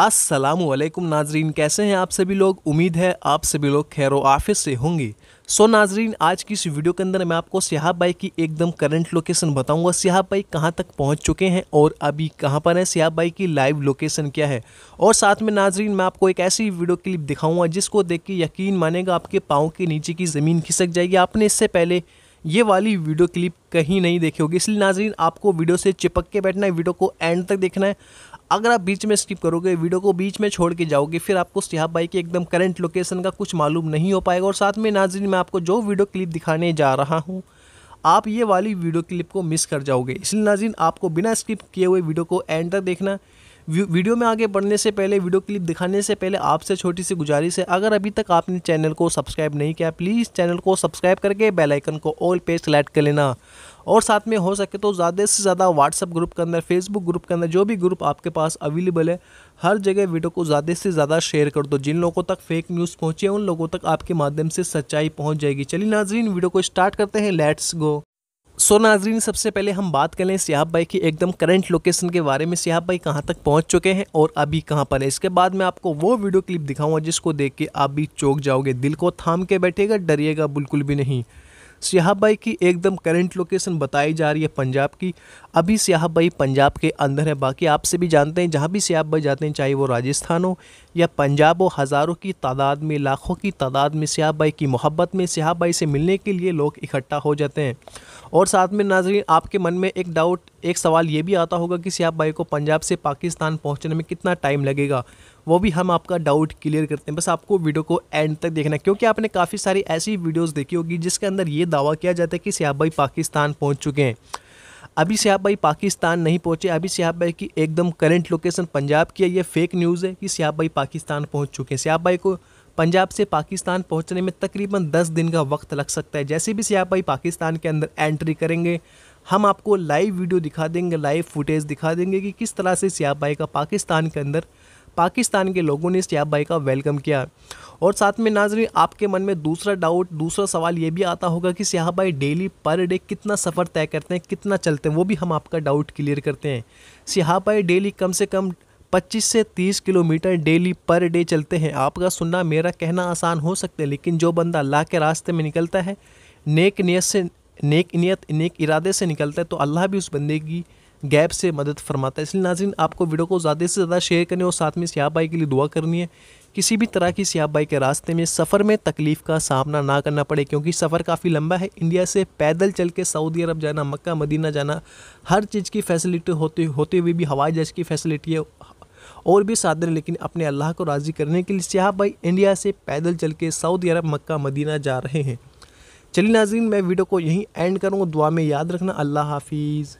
वालेकुम नाजरीन कैसे हैं आप सभी लोग उम्मीद है आप सभी लोग खैर आफिस से होंगे सो so, नाजरीन आज की इस वीडियो के अंदर मैं आपको सिहाब बाई की एकदम करंट लोकेशन बताऊंगा सिहाब बाई कहां तक पहुंच चुके हैं और अभी कहां पर है सिहाब बाई की लाइव लोकेशन क्या है और साथ में नाजरीन मैं आपको एक ऐसी वीडियो क्लिप दिखाऊंगा जिसको देख के यकीन मानेगा आपके पाँव के नीचे की ज़मीन खिसक जाएगी आपने इससे पहले ये वाली वीडियो क्लिप कहीं नहीं देखी होगी इसलिए नाजरीन आपको वीडियो से चिपक के बैठना है वीडियो को एंड तक देखना है अगर आप बीच में स्किप करोगे वीडियो को बीच में छोड़ के जाओगे फिर आपको सिहाब भाई के एकदम करंट लोकेशन का कुछ मालूम नहीं हो पाएगा और साथ में नाजिन मैं आपको जो वीडियो क्लिप दिखाने जा रहा हूँ आप ये वाली वीडियो क्लिप को मिस कर जाओगे इसलिए नाजिन आपको बिना स्किप किए हुए वीडियो को एंड तक देखना वीडियो में आगे बढ़ने से पहले वीडियो क्लिप दिखाने से पहले आपसे छोटी सी गुजारिश है अगर अभी तक आपने चैनल को सब्सक्राइब नहीं किया प्लीज़ चैनल को सब्सक्राइब करके बेलाइकन को ऑल पे सेलेक्ट कर लेना और साथ में हो सके तो ज़्यादा से ज़्यादा व्हाट्सअप ग्रुप के अंदर फेसबुक ग्रुप के अंदर जो भी ग्रुप आपके पास अवेलेबल है हर जगह वीडियो को ज़्यादा से ज़्यादा शेयर कर दो जिन लोगों तक फेक न्यूज़ पहुँचे उन लोगों तक आपके माध्यम से सच्चाई पहुँच जाएगी चलिए नाजरीन वीडियो को स्टार्ट करते हैं लेट्स गो सो नाजरीन सबसे पहले हम बात कर लें सिहाब भाई की एकदम करंट लोकेशन के बारे में सिहाब भाई कहाँ तक पहुँच चुके हैं और अभी कहाँ पर है इसके बाद मैं आपको वो वीडियो क्लिप दिखाऊंगा जिसको देख के आप भी चौक जाओगे दिल को थाम के बैठेगा डरिएगा बिल्कुल भी नहीं सियाहब भाई की एकदम करंट लोकेशन बताई जा रही है पंजाब की अभी सियाहब भाई पंजाब के अंदर है बाकी आपसे भी जानते हैं जहाँ भी सियाहब भाई जाते हैं चाहे वो राजस्थान हो या पंजाब हो हज़ारों की तादाद में लाखों की तादाद में सियाहब भाई की मोहब्बत में सियाहब भाई से मिलने के लिए लोग इकट्ठा हो जाते हैं और साथ में नाजरीन आपके मन में एक डाउट एक सवाल ये भी आता होगा कि सियाहब भाई को पंजाब से पाकिस्तान पहुँचने में कितना टाइम लगेगा वो भी हम आपका डाउट क्लियर करते हैं बस आपको वीडियो को एंड तक देखना है क्योंकि आपने काफ़ी सारी ऐसी वीडियोज़ देखी होगी जिसके अंदर ये दावा किया जाता है कि सियाब भाई पाकिस्तान पहुँच चुके हैं अभी सियाब भाई पाकिस्तान नहीं पहुँचे अभी सियाब भाई की एकदम करंट लोकेशन पंजाब की है ये फेक न्यूज़ है कि सियाब भाई पाकिस्तान पहुँच चुके हैं सियाब भाई को पंजाब से पाकिस्तान पहुंचने में तकरीबन 10 दिन का वक्त लग सकता है जैसे भी सियाब भाई पाकिस्तान के अंदर एंट्री करेंगे हम आपको लाइव वीडियो दिखा देंगे लाइव फुटेज दिखा देंगे कि किस तरह से सियाब भाई का पाकिस्तान के अंदर पाकिस्तान के लोगों ने इस टैब बाई का वेलकम किया और साथ में नाजरी आपके मन में दूसरा डाउट दूसरा सवाल ये भी आता होगा कि सियाह भाई डेली पर डे कितना सफ़र तय करते हैं कितना चलते हैं वो भी हम आपका डाउट क्लियर करते हैं स्याह भाई डेली कम से कम 25 से 30 किलोमीटर डेली पर डे चलते हैं आपका सुनना मेरा कहना आसान हो सकता है लेकिन जो बंदा अल्लाह के रास्ते में निकलता है नेक नियत से नेक नियत नेक इरादे से निकलता है तो अल्लाह भी उस बंदे की गैप से मदद फरमाता है इसलिए नाजिन आपको वीडियो को ज़्यादा से ज़्यादा शेयर करने और साथ में सियाह भाई के लिए दुआ करनी है किसी भी तरह की सियाह भाई के रास्ते में सफ़र में तकलीफ़ का सामना ना करना पड़े क्योंकि सफ़र काफ़ी लंबा है इंडिया से पैदल चल के सऊदी अरब जाना मक्का मदीना जाना हर चीज़ की फैसिलिटी होते होते हुए भी हवाई जहाज़ की फैसिलिटी है और भी साधन लेकिन अपने अल्लाह को राज़ी करने के लिए सियाह भाई इंडिया से पैदल चल के सऊदी अरब मक्का मदीना जा रहे हैं चलिए नाजीन मैं वीडियो को यहीं एंड करूँगा दुआ में याद रखना अल्लाह हाफिज़